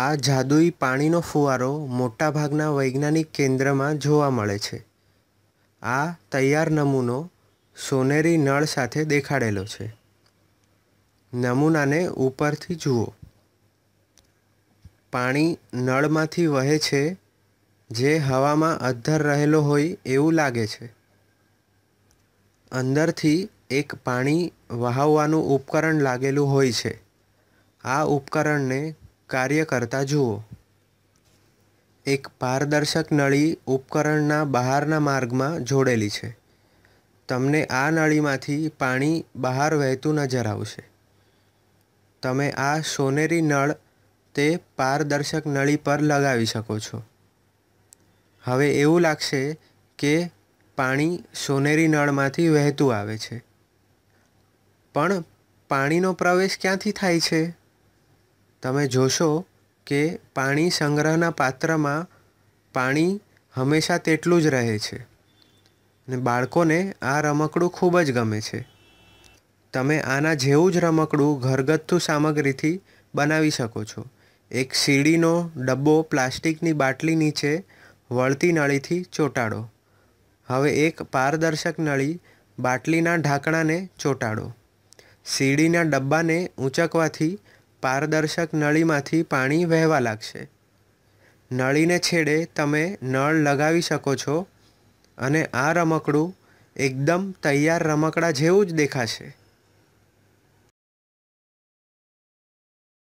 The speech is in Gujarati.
આ જાદુઈ પાણીનો ફુવારો મોટાભાગના વૈજ્ઞાનિક કેન્દ્રમાં જોવા મળે છે આ તૈયાર નમૂનો સોનેરી નળ સાથે દેખાડેલો છે નમૂનાને ઉપરથી જુઓ પાણી નળમાંથી વહે છે જે હવામાં અધ્ધર રહેલો હોય એવું લાગે છે અંદરથી એક પાણી વહાવવાનું ઉપકરણ લાગેલું હોય છે આ ઉપકરણને કાર્ય કરતા જુઓ એક પારદર્શક નળી ઉપકરણના બહારના માર્ગમાં જોડેલી છે તમને આ નળીમાંથી પાણી બહાર વહેતું નજર આવશે તમે આ સોનેરી નળ તે પારદર્શક નળી પર લગાવી શકો છો હવે એવું લાગશે કે પાણી સોનેરી નળમાંથી વહેતું આવે છે પણ પાણીનો પ્રવેશ ક્યાંથી થાય છે તમે જોશો કે પાણી સંગ્રહના પાત્રમાં પાણી હંમેશા તેટલું જ રહે છે અને બાળકોને આ રમકડું ખૂબ જ ગમે છે તમે આના જેવું જ રમકડું ઘરગથ્થુ સામગ્રીથી બનાવી શકો છો એક સીડીનો ડબ્બો પ્લાસ્ટિકની બાટલી નીચે વળતી નળીથી ચોંટાડો હવે એક પારદર્શક નળી બાટલીના ઢાંકણાને ચોંટાડો સીડીના ડબ્બાને ઊંચકવાથી પારદર્શક નળીમાંથી પાણી વહેવા લાગશે નળીને છેડે તમે નળ લગાવી શકો છો અને આ રમકડું એકદમ તૈયાર રમકડા જેવું જ દેખાશે